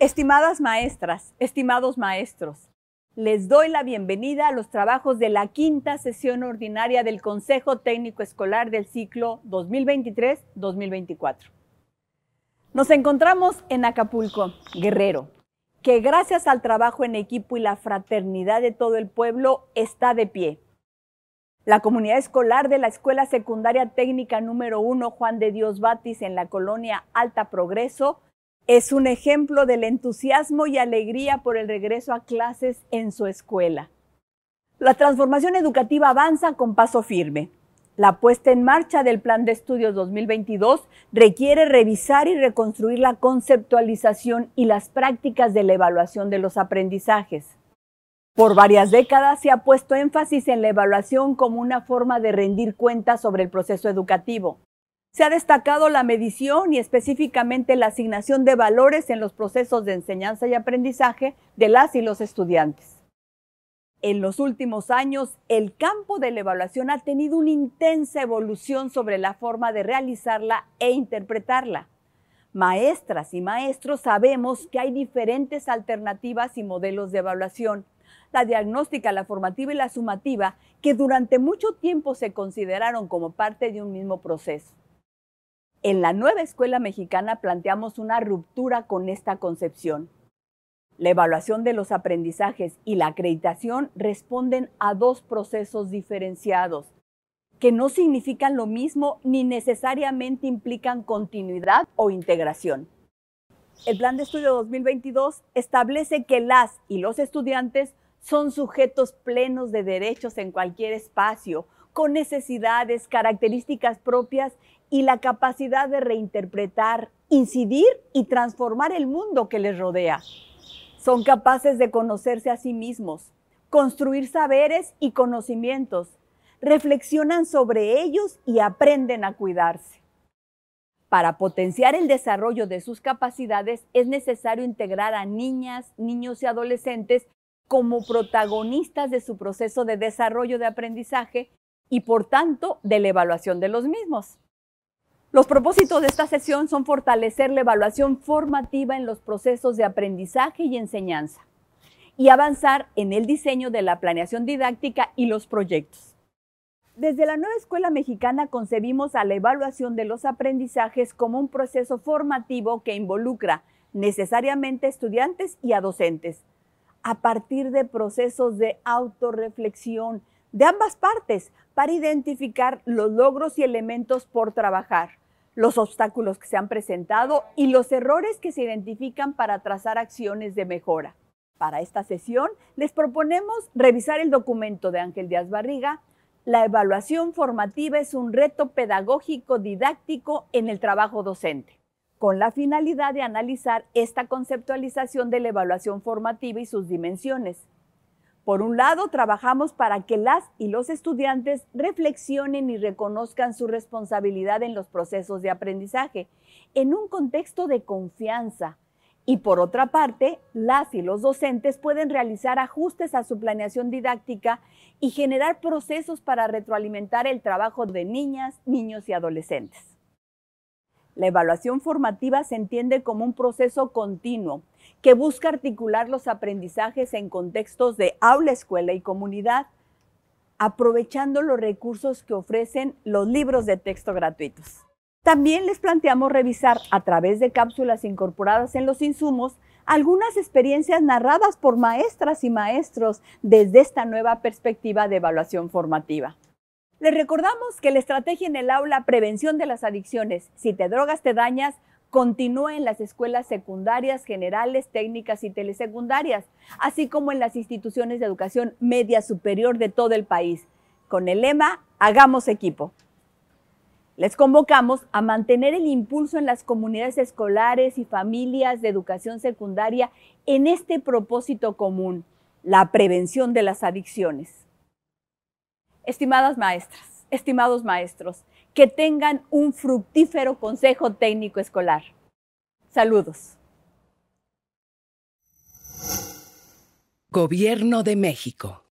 Estimadas maestras, estimados maestros, les doy la bienvenida a los trabajos de la quinta sesión ordinaria del Consejo Técnico Escolar del ciclo 2023-2024. Nos encontramos en Acapulco, Guerrero, que gracias al trabajo en equipo y la fraternidad de todo el pueblo está de pie. La comunidad escolar de la Escuela Secundaria Técnica número 1 Juan de Dios Batis en la colonia Alta Progreso es un ejemplo del entusiasmo y alegría por el regreso a clases en su escuela. La transformación educativa avanza con paso firme. La puesta en marcha del Plan de Estudios 2022 requiere revisar y reconstruir la conceptualización y las prácticas de la evaluación de los aprendizajes. Por varias décadas se ha puesto énfasis en la evaluación como una forma de rendir cuentas sobre el proceso educativo. Se ha destacado la medición y específicamente la asignación de valores en los procesos de enseñanza y aprendizaje de las y los estudiantes. En los últimos años, el campo de la evaluación ha tenido una intensa evolución sobre la forma de realizarla e interpretarla. Maestras y maestros sabemos que hay diferentes alternativas y modelos de evaluación. La diagnóstica, la formativa y la sumativa, que durante mucho tiempo se consideraron como parte de un mismo proceso. En la nueva escuela mexicana planteamos una ruptura con esta concepción. La evaluación de los aprendizajes y la acreditación responden a dos procesos diferenciados, que no significan lo mismo ni necesariamente implican continuidad o integración. El Plan de Estudio 2022 establece que las y los estudiantes son sujetos plenos de derechos en cualquier espacio, con necesidades, características propias y la capacidad de reinterpretar, incidir y transformar el mundo que les rodea. Son capaces de conocerse a sí mismos, construir saberes y conocimientos, reflexionan sobre ellos y aprenden a cuidarse. Para potenciar el desarrollo de sus capacidades es necesario integrar a niñas, niños y adolescentes como protagonistas de su proceso de desarrollo de aprendizaje y por tanto de la evaluación de los mismos. Los propósitos de esta sesión son fortalecer la evaluación formativa en los procesos de aprendizaje y enseñanza y avanzar en el diseño de la planeación didáctica y los proyectos. Desde la nueva escuela mexicana concebimos a la evaluación de los aprendizajes como un proceso formativo que involucra necesariamente a estudiantes y a docentes, a partir de procesos de autorreflexión, de ambas partes para identificar los logros y elementos por trabajar, los obstáculos que se han presentado y los errores que se identifican para trazar acciones de mejora. Para esta sesión les proponemos revisar el documento de Ángel Díaz Barriga. La evaluación formativa es un reto pedagógico didáctico en el trabajo docente, con la finalidad de analizar esta conceptualización de la evaluación formativa y sus dimensiones por un lado, trabajamos para que las y los estudiantes reflexionen y reconozcan su responsabilidad en los procesos de aprendizaje, en un contexto de confianza. Y por otra parte, las y los docentes pueden realizar ajustes a su planeación didáctica y generar procesos para retroalimentar el trabajo de niñas, niños y adolescentes. La evaluación formativa se entiende como un proceso continuo que busca articular los aprendizajes en contextos de aula, escuela y comunidad, aprovechando los recursos que ofrecen los libros de texto gratuitos. También les planteamos revisar a través de cápsulas incorporadas en los insumos algunas experiencias narradas por maestras y maestros desde esta nueva perspectiva de evaluación formativa. Les recordamos que la estrategia en el aula Prevención de las Adicciones, si te drogas te dañas, continúa en las escuelas secundarias, generales, técnicas y telesecundarias, así como en las instituciones de educación media superior de todo el país, con el lema Hagamos equipo. Les convocamos a mantener el impulso en las comunidades escolares y familias de educación secundaria en este propósito común, la prevención de las adicciones. Estimadas maestras, estimados maestros, que tengan un fructífero consejo técnico escolar. Saludos. Gobierno de México.